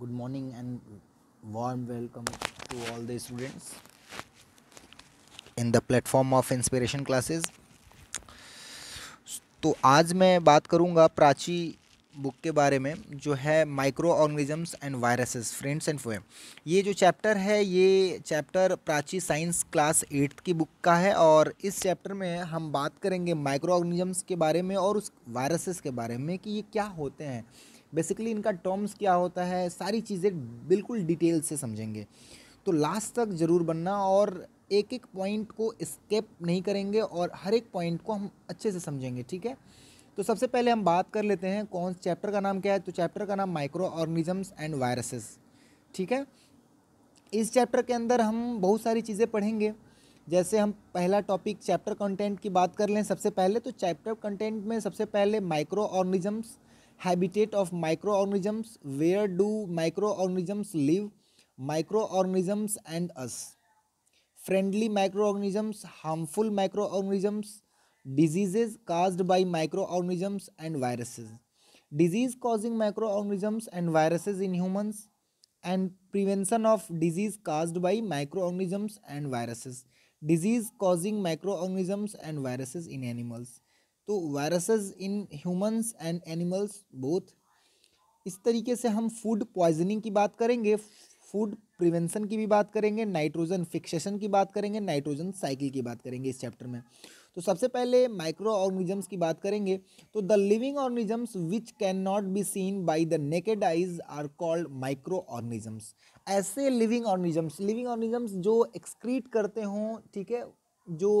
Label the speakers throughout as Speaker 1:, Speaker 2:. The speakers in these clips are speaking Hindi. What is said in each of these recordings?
Speaker 1: Good morning and warm welcome to all the students in the platform of inspiration classes तो आज मैं बात करूंगा प्राची बुक के बारे में जो है micro organisms and viruses friends and फोएम ये जो चैप्टर है ये chapter Prachi science class eighth की बुक का है और इस चैप्टर में हम बात करेंगे माइक्रो ऑर्गेनिजम्स के बारे में और उस वायरसेस के बारे में कि ये क्या होते हैं बेसिकली इनका टर्म्स क्या होता है सारी चीज़ें बिल्कुल डिटेल से समझेंगे तो लास्ट तक ज़रूर बनना और एक एक पॉइंट को स्केप नहीं करेंगे और हर एक पॉइंट को हम अच्छे से समझेंगे ठीक है तो सबसे पहले हम बात कर लेते हैं कौन चैप्टर का नाम क्या है तो चैप्टर का नाम माइक्रो ऑर्गेनिजम्स एंड वायरसेस ठीक है इस चैप्टर के अंदर हम बहुत सारी चीज़ें पढ़ेंगे जैसे हम पहला टॉपिक चैप्टर कंटेंट की बात कर लें सबसे पहले तो चैप्टर कंटेंट में सबसे पहले micro organisms habitat of microorganisms where do microorganisms live microorganisms and us friendly microorganisms harmful microorganisms diseases caused by microorganisms and viruses disease causing microorganisms and viruses in humans and prevention of disease caused by microorganisms and viruses disease causing microorganisms and viruses in animals तो viruses in humans and animals both इस तरीके से हम फूड पॉइजनिंग की बात करेंगे फूड प्रिवेंशन की भी बात करेंगे नाइट्रोजन फिक्सेशन की बात करेंगे नाइट्रोजन साइकिल की बात करेंगे इस चैप्टर में तो सबसे पहले माइक्रो ऑर्गेनिजम्स की बात करेंगे तो the living organisms which can not be seen by the naked eyes are called micro organisms ऐसे लिविंग ऑर्गेनिजम्स लिविंग ऑर्गनिजम्स जो एक्सक्रीट करते हों ठीक है जो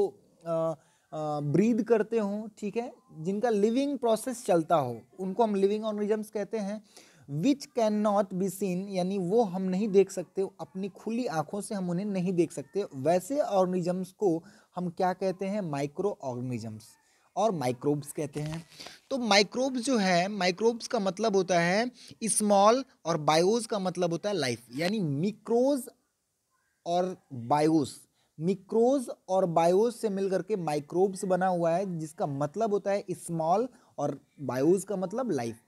Speaker 1: आ, ब्रीद करते हों ठीक है जिनका लिविंग प्रोसेस चलता हो उनको हम लिविंग ऑर्गेनिजम्स कहते हैं which can not be seen यानी वो हम नहीं देख सकते अपनी खुली आँखों से हम उन्हें नहीं देख सकते वैसे ऑर्गेनिजम्स को हम क्या कहते हैं माइक्रो ऑर्गेनिजम्स और माइक्रोब्स कहते हैं तो माइक्रोब्स जो है माइक्रोब्स का मतलब होता है स्मॉल और बायोज का मतलब होता है लाइफ यानी मिक्रोज और बायोस मिक्रोज और बायोज से मिलकर के माइक्रोब्स बना हुआ है जिसका मतलब होता है स्मॉल और बायोज का मतलब life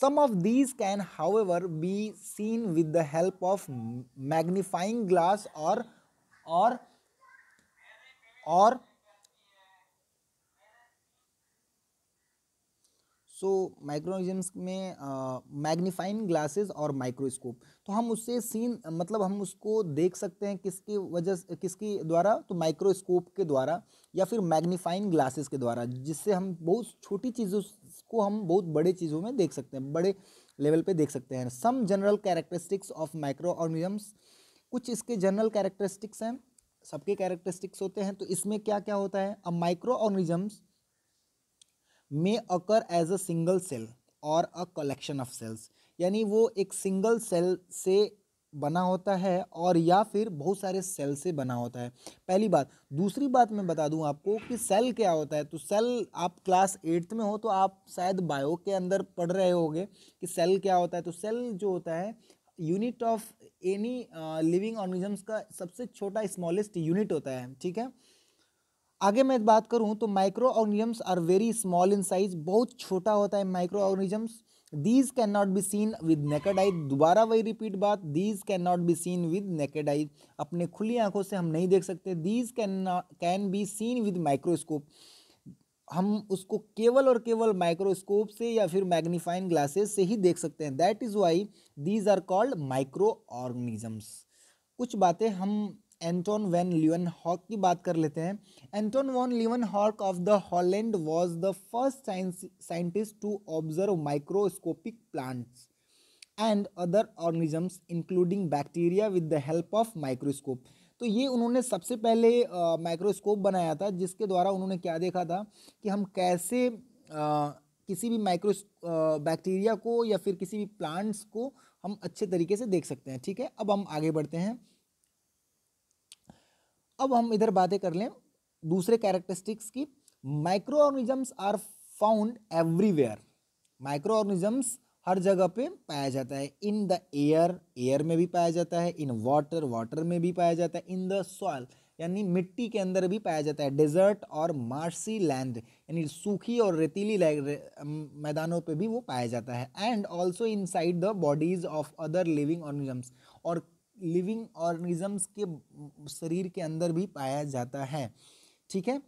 Speaker 1: some of these can however be seen with the help of magnifying glass और और और सो माइक्रोनिज्म्स में मैग्नीफाइंग ग्लासेस और माइक्रोस्कोप तो हम उससे सीन मतलब हम उसको देख सकते हैं किसकी वजह किसकी द्वारा तो माइक्रोस्कोप के द्वारा या फिर मैग्नीफाइंग ग्लासेस के द्वारा जिससे हम बहुत छोटी चीज़ों को हम बहुत बड़े चीज़ों में देख सकते हैं बड़े लेवल पे देख सकते हैं some general characteristics of micro organisms कुछ इसके जनरल कैरेक्टरिस्टिक्स हैं सबके कैरेक्टरिस्टिक्स होते हैं तो इसमें क्या क्या होता है अब micro organisms may occur as a single cell और अ कलेक्शन ऑफ सेल्स यानी वो एक सिंगल सेल से बना होता है और या फिर बहुत सारे सेल से बना होता है पहली बात दूसरी बात मैं बता दूं आपको कि सेल क्या होता है तो सेल आप क्लास एट्थ में हो तो आप शायद बायो के अंदर पढ़ रहे होंगे कि सेल क्या होता है तो सेल जो होता है unit of any living organisms का सबसे छोटा स्मॉलेस्ट यूनिट होता है ठीक है आगे मैं बात करूँ तो micro organisms are very small in size बहुत छोटा होता है micro organisms these can not be seen with naked eye दोबारा वही रिपीट बात these can not be seen with naked eye अपने खुली आंखों से हम नहीं देख सकते these can can be seen with microscope हम उसको केवल और केवल माइक्रोस्कोप से या फिर मैग्नीफाइन ग्लासेस से ही देख सकते हैं that is why these are called micro organisms कुछ बातें हम एंटोन वैन ल्यून हॉक की बात कर लेते हैं Anton van Leeuwenhoek of the Holland was the first scientist to observe microscopic plants and other organisms including bacteria with the help of microscope तो ये उन्होंने सबसे पहले माइक्रोस्कोप बनाया था जिसके द्वारा उन्होंने क्या देखा था कि हम कैसे आ, किसी भी माइक्रो बैक्टीरिया को या फिर किसी भी प्लांट्स को हम अच्छे तरीके से देख सकते हैं ठीक है अब हम आगे बढ़ते हैं अब हम इधर बातें कर लें दूसरे कैरेक्टरिस्टिक्स की micro organisms are found everywhere micro organisms हर जगह पे पाया जाता है इन द एयर एयर में भी पाया जाता है इन वाटर वाटर में भी पाया जाता है इन द सॉयल यानी मिट्टी के अंदर भी पाया जाता है डेजर्ट और मार्सी लैंड यानी सूखी और रेतीली मैदानों पे भी वो पाया जाता है and also inside the bodies of other living organisms और लिविंग ऑर्गेनिजम्स के शरीर के अंदर भी पाया जाता है ठीक है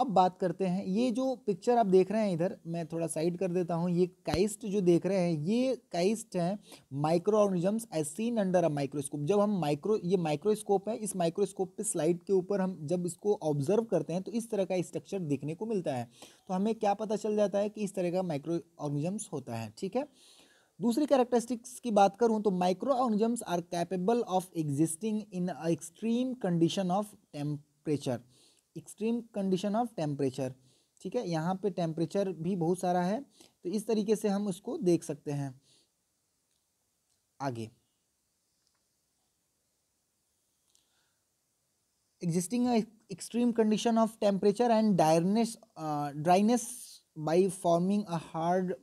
Speaker 1: अब बात करते हैं ये जो पिक्चर आप देख रहे हैं इधर मैं थोड़ा साइड कर देता हूँ ये काइस्ट जो देख रहे हैं ये काइस्ट है micro organisms as seen under a microscope जब हम माइक्रो ये माइक्रोस्कोप है इस माइक्रोस्कोप पे स्लाइड के ऊपर हम जब इसको ऑब्जर्व करते हैं तो इस तरह का स्ट्रक्चर देखने को मिलता है तो हमें क्या पता चल जाता है कि इस तरह का माइक्रो ऑर्गेनिजम्स होता है ठीक है दूसरी कैरेक्टरिस्टिक्स की बात करूं तो micro organisms are capable of existing in extreme condition of temperature extreme condition of temperature ठीक है यहाँ पे टेम्परेचर भी बहुत सारा है तो इस तरीके से हम उसको देख सकते हैं आगे existing extreme condition of temperature and dryness dryness by forming a hard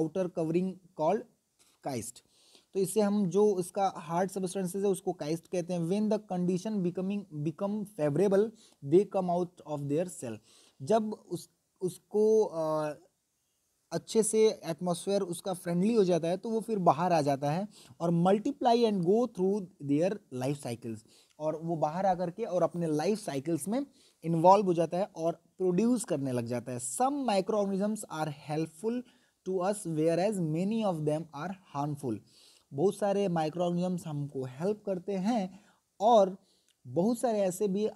Speaker 1: outer covering called cyst तो इससे हम जो इसका हार्ड सब्सटेंसेज है उसको काइस्ट कहते हैं when the condition becoming become favourable they come out of their cell जब उस उसको आ, अच्छे से एटमॉस्फेयर उसका फ्रेंडली हो जाता है तो वो फिर बाहर आ जाता है और multiply and go through their life cycles और वो बाहर आ करके और अपने लाइफ साइकिल्स में इन्वॉल्व हो जाता है और प्रोड्यूस करने लग जाता है some micro organisms are helpful to us whereas many of them are harmful बहुत सारे माइक्रो ऑर्गेनिजम्स हमको हेल्प करते हैं और बहुत सारे ऐसे भी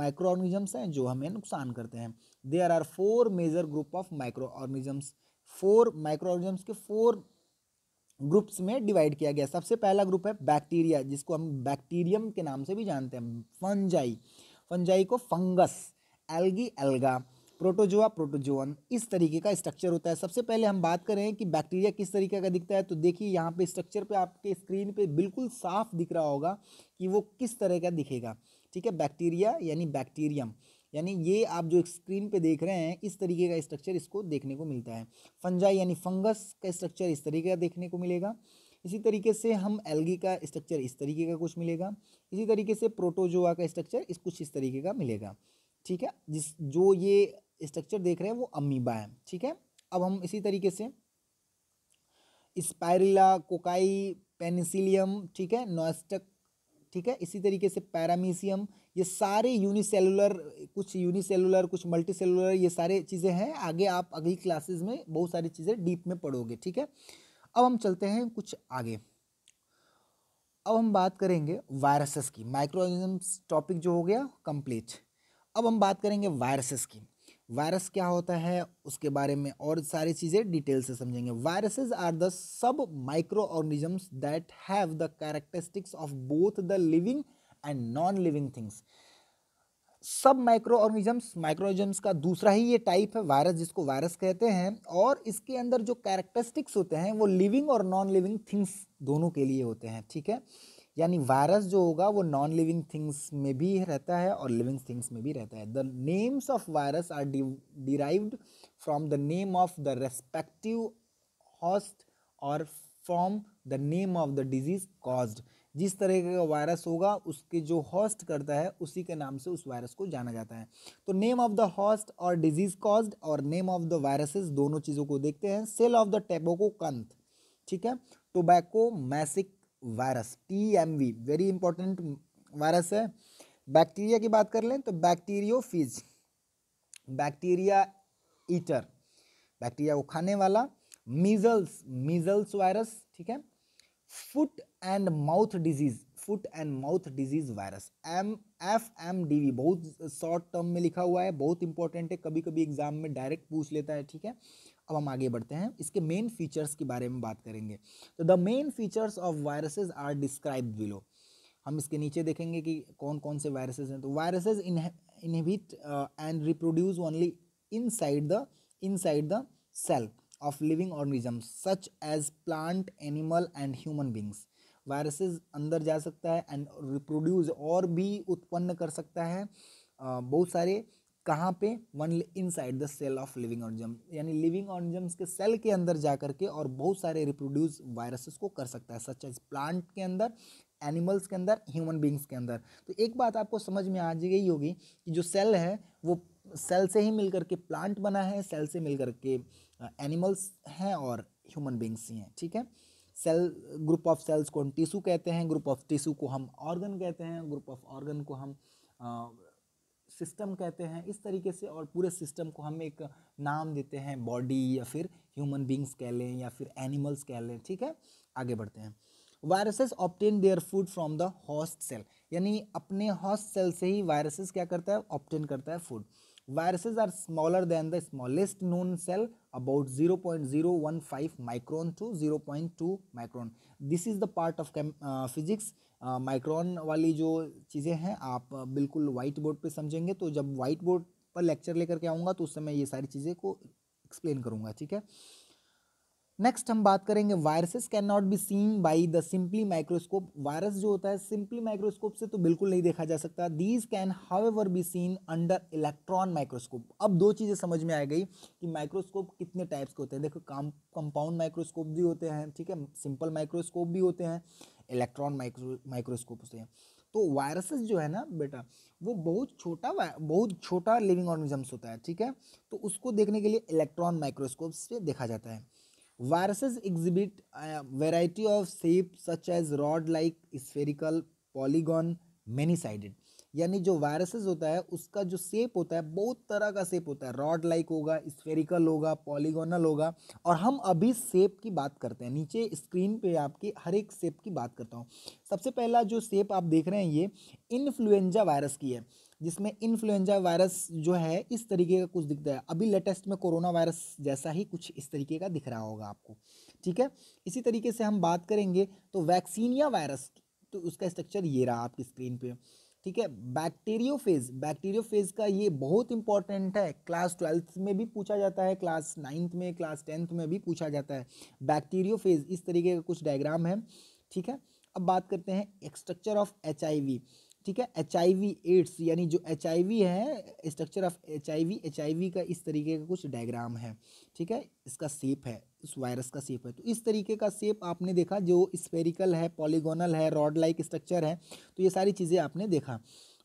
Speaker 1: माइक्रो ऑर्गेनिजम्स हैं जो हमें नुकसान करते हैं there are four major group of micro organisms four micro organisms के फोर ग्रुप्स में डिवाइड किया गया सबसे पहला ग्रुप है बैक्टीरिया जिसको हम बैक्टीरियम के नाम से भी जानते हैं फंजाई फंजाई को fungus algae alga protozoa protozoan इस तरीके का स्ट्रक्चर होता है सबसे पहले हम बात करें कि बैक्टीरिया किस तरीके का दिखता है तो देखिए यहाँ पे स्ट्रक्चर पे आपके स्क्रीन पे बिल्कुल साफ दिख रहा होगा कि वो किस तरह का दिखेगा ठीक है बैक्टीरिया यानी बैक्टीरियम यानी ये आप जो स्क्रीन पे देख रहे हैं इस तरीके का स्ट्रक्चर इसको देखने को मिलता है फंजाई यानी फंगस का स्ट्रक्चर इस तरीके का देखने को मिलेगा इसी तरीके से हम एल्गी का स्ट्रक्चर इस तरीके का कुछ मिलेगा इसी तरीके से प्रोटोजोआ का स्ट्रक्चर इस कुछ इस तरीके का मिलेगा ठीक है जिस जो ये स्ट्रक्चर देख रहे हैं वो अमीबा है ठीक है अब हम इसी तरीके से स्पायरिला कोकाई पेनिसिलियम ठीक है नोस्टक ठीक है इसी तरीके से पैरामीसियम ये सारे यूनिसेलुलर कुछ यूनिसेलुलर कुछ मल्टी सेलुलर ये सारे चीज़ें हैं आगे आप अगली क्लासेस में बहुत सारी चीज़ें डीप में पढ़ोगे ठीक है अब हम चलते हैं कुछ आगे अब हम बात करेंगे वायरसेस की माइक्रो टॉपिक जो हो गया कंप्लीट अब हम बात करेंगे वायरसेस की वायरस क्या होता है उसके बारे में और सारी चीज़ें डिटेल से समझेंगे viruses are the sub micro organisms that have the characteristics of both the living and non living things sub micro organisms माइक्रोजम्स का दूसरा ही ये टाइप है वायरस जिसको वायरस कहते हैं और इसके अंदर जो कैरेक्टरिस्टिक्स होते हैं वो लिविंग और नॉन लिविंग थिंग्स दोनों के लिए होते हैं ठीक है यानी वायरस जो होगा वो नॉन लिविंग थिंग्स में भी रहता है और लिविंग थिंग्स में भी रहता है the names of virus are derived from the name of the respective host और from the name of the disease caused जिस तरह का वायरस होगा उसके जो हॉस्ट करता है उसी के नाम से उस वायरस को जाना जाता है तो नेम ऑफ द हॉस्ट और डिजीज कॉज्ड और नेम ऑफ द वायरसेस दोनों चीज़ों को देखते हैं सेल ऑफ द टेबोको कंथ ठीक है tobacco mosaic virus T M V very important virus है बैक्टीरिया की बात कर लें तो bacterio bacteriophage bacteria eater bacteria को खाने वाला मीजल्स मीजल्स वायरस ठीक है foot and mouth disease foot and mouth disease virus M F M D we बहुत शॉर्ट टर्म में लिखा हुआ है बहुत इंपॉर्टेंट है कभी कभी एग्जाम में डायरेक्ट पूछ लेता है ठीक है अब हम आगे बढ़ते हैं इसके मेन फीचर्स के बारे में बात करेंगे तो the main features of viruses are describe below हम इसके नीचे देखेंगे कि कौन कौन से वायरसेज हैं तो viruses inhibit and reproduce only inside the inside the cell of living organism such as plant animal and human beings viruses अंदर जा सकता है एंड रिप्रोड्यूस और भी उत्पन्न कर सकता है uh, बहुत सारे कहाँ पे one inside the cell of living organism यानी लिविंग ऑर्गेनिज्म्स के सेल के अंदर जा करके और बहुत सारे रिप्रोड्यूस वायरसेस को कर सकता है सच एज प्लांट के अंदर एनिमल्स के अंदर ह्यूमन बींग्स के अंदर तो एक बात आपको समझ में आ गई होगी कि जो सेल है वो सेल से ही मिलकर के प्लांट बना है सेल से मिलकर के एनिमल्स हैं और ह्यूमन बींग्स ही हैं ठीक है सेल ग्रुप ऑफ सेल्स को हम टिशू कहते हैं ग्रुप ऑफ टिशू को हम ऑर्गन कहते हैं ग्रुप ऑफ ऑर्गन को हम सिस्टम कहते हैं इस तरीके से और पूरे सिस्टम को हम एक नाम देते हैं बॉडी या फिर ह्यूमन बींग्स कह लें या फिर एनिमल्स कह लें ठीक है आगे बढ़ते हैं viruses obtain their food from the host cell यानी अपने हॉस्ट सेल से ही वायरसेस क्या करता है ऑप्टेन करता है food viruses are smaller than the smallest known cell about 0.015 micron to 0.2 micron this is the part of uh, physics micron uh, वाली जो चीज़ें हैं आप बिल्कुल वाइट बोर्ड पे समझेंगे तो जब वाइट बोर्ड पर लेक्चर लेकर के आऊँगा तो उस समय ये सारी चीज़ें को एक्सप्लेन करूँगा ठीक है नेक्स्ट हम बात करेंगे viruses can not be seen by the simply microscope virus जो होता है सिंपली माइक्रोस्कोप से तो बिल्कुल नहीं देखा जा सकता these can however be seen under electron microscope अब दो चीज़ें समझ में आ गई कि माइक्रोस्कोप कितने टाइप्स के होते हैं देखो काम कंपाउंड माइक्रोस्कोप भी होते हैं ठीक है सिंपल माइक्रोस्कोप भी होते हैं इलेक्ट्रॉन माइक्रो माइक्रोस्कोप होते हैं तो वायरसेस जो है ना बेटा वो बहुत छोटा बहुत छोटा लिविंग ऑर्गेनिजम्स होता है ठीक है तो उसको देखने के लिए इलेक्ट्रॉन माइक्रोस्कोप से देखा जाता है Viruses exhibit a variety of shapes such as rod like, spherical, polygon, many sided. यानी जो वायरसेस होता है उसका जो सेप होता है बहुत तरह का सेप होता है रॉड लाइक होगा स्फेरिकल होगा पॉलीगोनल होगा और हम अभी सेप की बात करते हैं नीचे स्क्रीन पे आपकी हर एक सेप की बात करता हूँ सबसे पहला जो सेप आप देख रहे हैं ये इन्फ्लुएंजा वायरस की है जिसमें इन्फ्लुएंजा वायरस जो है इस तरीके का कुछ दिखता है अभी लेटेस्ट में कोरोना वायरस जैसा ही कुछ इस तरीके का दिख रहा होगा आपको ठीक है इसी तरीके से हम बात करेंगे तो वैक्सीनिया वायरस तो उसका स्ट्रक्चर ये रहा आपकी स्क्रीन पे ठीक है बैक्टीरियो फेज़ बैक्टीरियो फेज़ का ये बहुत इंपॉर्टेंट है क्लास ट्वेल्थ में भी पूछा जाता है क्लास नाइन्थ में क्लास टेंथ में भी पूछा जाता है बैक्टीरियो फेज इस तरीके का कुछ डायग्राम है ठीक है अब बात करते हैं स्ट्रक्चर ऑफ एच ठीक है एच एड्स यानी जो एच है स्ट्रक्चर ऑफ एच आई का इस तरीके का कुछ डायग्राम है ठीक है इसका सेप है इस वायरस का सेप है तो इस तरीके का सेप आपने देखा जो स्पेरिकल है पॉलीगोनल है रॉड लाइक स्ट्रक्चर है तो ये सारी चीज़ें आपने देखा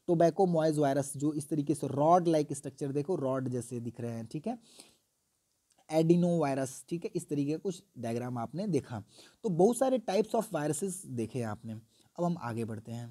Speaker 1: टोबैको मॉइज वायरस जो इस तरीके से रॉड लाइक स्ट्रक्चर देखो रॉड जैसे दिख रहे हैं ठीक है एडिनो वायरस ठीक है इस तरीके का कुछ डायग्राम आपने देखा तो बहुत सारे टाइप्स ऑफ वायरसेस देखे आपने अब हम आगे बढ़ते हैं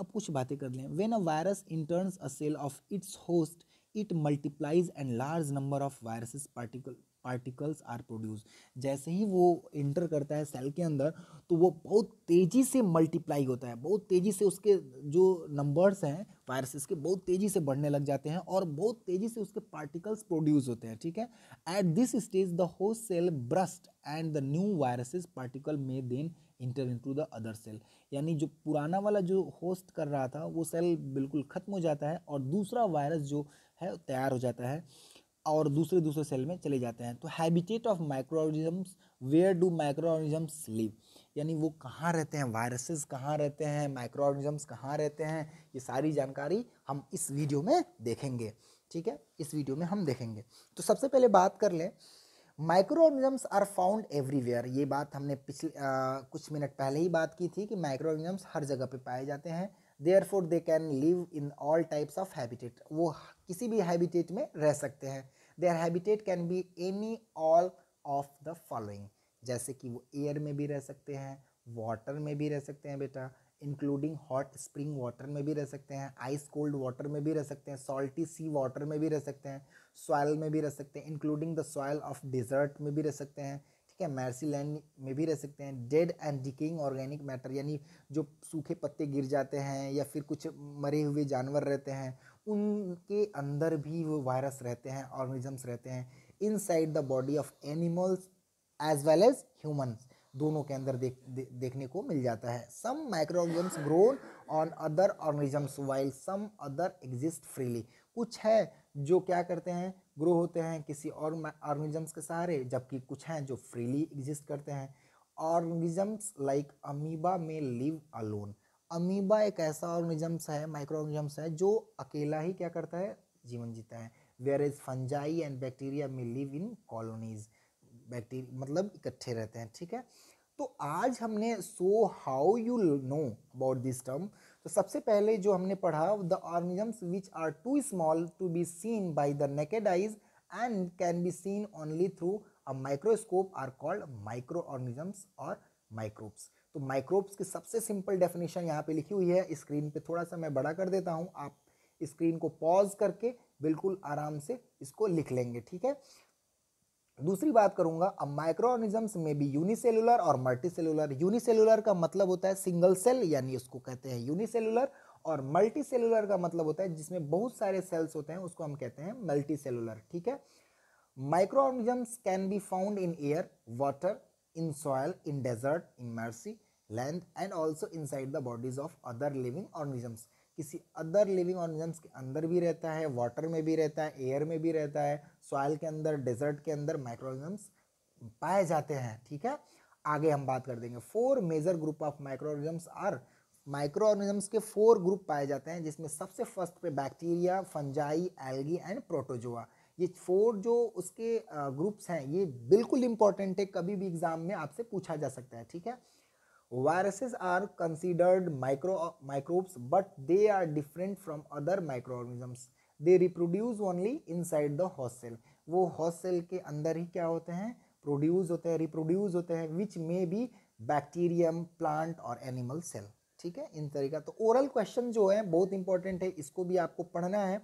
Speaker 1: अब कुछ बातें कर लें when a virus enters a cell of its host it multiplies and large number of viruses particle particles are produce जैसे ही वो इंटर करता है सेल के अंदर तो वो बहुत तेज़ी से मल्टीप्लाई होता है बहुत तेज़ी से उसके जो नंबर्स हैं वायरसेस के बहुत तेज़ी से बढ़ने लग जाते हैं और बहुत तेज़ी से उसके पार्टिकल्स प्रोड्यूस होते हैं ठीक है at this stage the host cell burst and the new viruses particle may then enter into the other cell यानी जो पुराना वाला जो होस्ट कर रहा था वो सेल बिल्कुल ख़त्म हो जाता है और दूसरा वायरस जो है तैयार हो जाता है और दूसरे दूसरे सेल में चले जाते हैं तो habitat of micro organisms where do micro organisms live यानी वो कहाँ रहते हैं वायरसेस कहाँ रहते हैं माइक्रो ऑर्गिजम्स कहाँ रहते हैं ये सारी जानकारी हम इस वीडियो में देखेंगे ठीक है इस वीडियो में हम देखेंगे तो सबसे पहले बात कर लें micro organisms are found everywhere ये बात हमने पिछले आ, कुछ मिनट पहले ही बात की थी कि माइक्रो ऑर्गेनिजम्स हर जगह पे पाए जाते हैं therefore they can live in all types of habitat वो किसी भी हैबिटेट में रह सकते हैं their habitat can be any all of the following जैसे कि वो एयर में भी रह सकते हैं वाटर में भी रह सकते हैं बेटा इंक्लूडिंग हॉट स्प्रिंग वाटर में भी रह सकते हैं आइस कोल्ड वाटर में भी रह सकते हैं सॉल्टी सी वाटर में भी रह सकते हैं सॉयल में भी रह सकते हैं including the soil of desert में भी रह सकते हैं ठीक है मैरसी लैंड में भी रह सकते हैं dead and decaying organic matter यानी जो सूखे पत्ते गिर जाते हैं या फिर कुछ मरे हुए जानवर रहते हैं उनके अंदर भी वो वायरस रहते हैं ऑर्गेनिजम्स रहते हैं inside the body of animals as well as humans दोनों के अंदर देख दे, देखने को मिल जाता है some micro microorganism grown on other organisms while some other exist freely कुछ है जो क्या करते हैं ग्रो होते हैं किसी और ऑर्गेनिजम्स के सहारे जबकि कुछ हैं जो फ्रीली एग्जिस्ट करते हैं organisms like amoeba may live alone amoeba एक ऐसा ऑर्गेनिजम्स है माइक्रो ऑर्गेनिजम्स है जो अकेला ही क्या करता है जीवन जीता है whereas fungi and bacteria may live in colonies bacteria मतलब इकट्ठे रहते हैं ठीक है तो आज हमने so how you know about this term तो सबसे पहले जो हमने पढ़ा the organisms which are too small to be seen by the naked eyes and can be seen only through a microscope are called micro organisms और माइक्रोब्स तो माइक्रोब्स की सबसे सिंपल डेफिनेशन यहाँ पे लिखी हुई है स्क्रीन पे थोड़ा सा मैं बड़ा कर देता हूँ आप स्क्रीन को पॉज करके बिल्कुल आराम से इसको लिख लेंगे ठीक है दूसरी बात करूंगा अब माइक्रोऑर्गेनिजम्स में भी यूनिसेलुलर और मल्टीसेलुलर यूनिसेलुलर का मतलब होता है सिंगल सेल यानी उसको कहते हैं यूनिसेलुलर और मल्टीसेलुलर का मतलब होता है जिसमें बहुत सारे सेल्स होते हैं उसको हम कहते हैं मल्टीसेलुलर ठीक है microorganisms can be found in air water in soil in desert in marshy land and also inside the bodies of other living organisms किसी अदर लिविंग ऑर्गेनिजम्स के अंदर भी रहता है वाटर में भी रहता है एयर में भी रहता है सॉइल के अंदर डेजर्ट के अंदर माइक्रो ऑर्गेनिजम्स पाए जाते हैं ठीक है आगे हम बात कर देंगे four major group of micro organisms are micro organisms के फोर ग्रुप पाए जाते हैं जिसमें सबसे फर्स्ट पे bacteria fungi algae and protozoa ये फोर जो उसके ग्रुप्स हैं ये बिल्कुल इंपॉर्टेंट है कभी भी एग्जाम में आपसे पूछा जा सकता है ठीक है viruses are considered micro microbes but they are different from other micro organisms they reproduce only inside the cell वो हॉस्ट सेल के अंदर ही क्या होते हैं प्रोड्यूस होते हैं रिप्रोड्यूस होते हैं which may be bacterium plant और एनिमल सेल ठीक है इन तरीका तो ओरल क्वेश्चन जो है बहुत इंपॉर्टेंट है इसको भी आपको पढ़ना है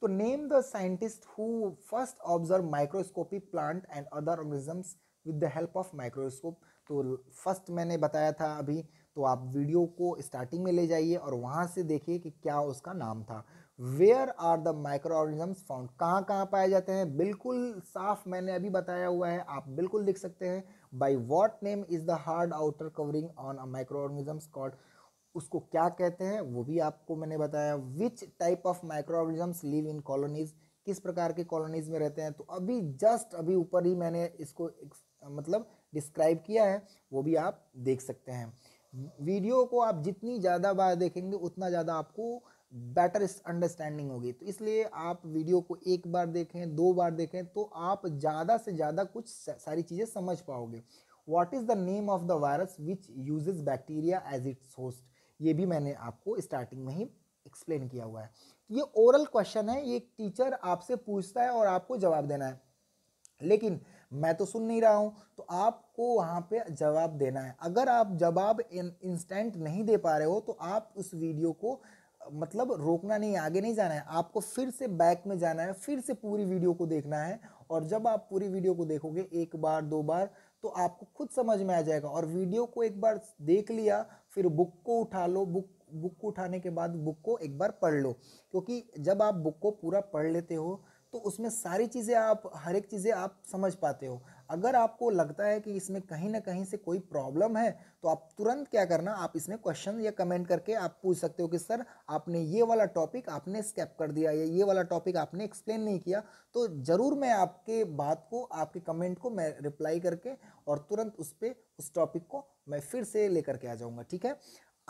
Speaker 1: तो name the scientist who first observe microscopy plant and other organisms with the help of microscope तो फर्स्ट मैंने बताया था अभी तो आप वीडियो को स्टार्टिंग में ले जाइए और वहाँ से देखिए कि क्या उसका नाम था where are the micro organisms found कहाँ कहाँ पाए जाते हैं बिल्कुल साफ मैंने अभी बताया हुआ है आप बिल्कुल लिख सकते हैं by what name is the hard outer covering on a micro organisms called उसको क्या कहते हैं वो भी आपको मैंने बताया which type of micro organisms live in colonies किस प्रकार के कॉलोनीज़ में रहते हैं तो अभी जस्ट अभी ऊपर ही मैंने इसको मतलब डिस्क्राइब किया है वो भी आप देख सकते हैं वीडियो को आप जितनी ज़्यादा बार देखेंगे उतना ज़्यादा आपको बेटर अंडरस्टैंडिंग होगी तो इसलिए आप वीडियो को एक बार देखें दो बार देखें तो आप ज़्यादा से ज़्यादा कुछ सारी चीज़ें समझ पाओगे what is the name of the virus which uses bacteria as its host ये भी मैंने आपको स्टार्टिंग में ही एक्सप्लेन किया हुआ है ये ओरल क्वेश्चन है ये टीचर आपसे पूछता है और आपको जवाब देना है लेकिन मैं तो सुन नहीं रहा हूँ तो आपको वहाँ पे जवाब देना है अगर आप जवाब इंस्टेंट नहीं दे पा रहे हो तो आप उस वीडियो को मतलब रोकना नहीं आगे नहीं जाना है आपको फिर से बैक में जाना है फिर से पूरी वीडियो को देखना है और जब आप पूरी वीडियो को देखोगे एक बार दो बार तो आपको खुद समझ में आ जाएगा और वीडियो को एक बार देख लिया फिर बुक को उठा लो बुक बुक को उठाने के बाद बुक को एक बार पढ़ लो क्योंकि जब आप बुक को पूरा पढ़ लेते हो तो उसमें सारी चीज़ें आप हर एक चीज़ें आप समझ पाते हो अगर आपको लगता है कि इसमें कहीं ना कहीं से कोई प्रॉब्लम है तो आप तुरंत क्या करना आप इसमें क्वेश्चन या कमेंट करके आप पूछ सकते हो कि सर आपने ये वाला टॉपिक आपने स्केप कर दिया या ये वाला टॉपिक आपने एक्सप्लेन नहीं किया तो ज़रूर मैं आपके बात को आपके कमेंट को मैं रिप्लाई करके और तुरंत उस पर उस टॉपिक को मैं फिर से लेकर के आ जाऊँगा ठीक है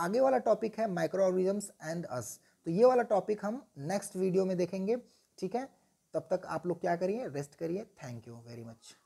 Speaker 1: आगे वाला टॉपिक है माइक्रो ऑर्गेनिजम्स एंड अस तो ये वाला टॉपिक हम नेक्स्ट वीडियो में देखेंगे ठीक है तब तक आप लोग क्या करिए रेस्ट करिए थैंक यू वेरी मच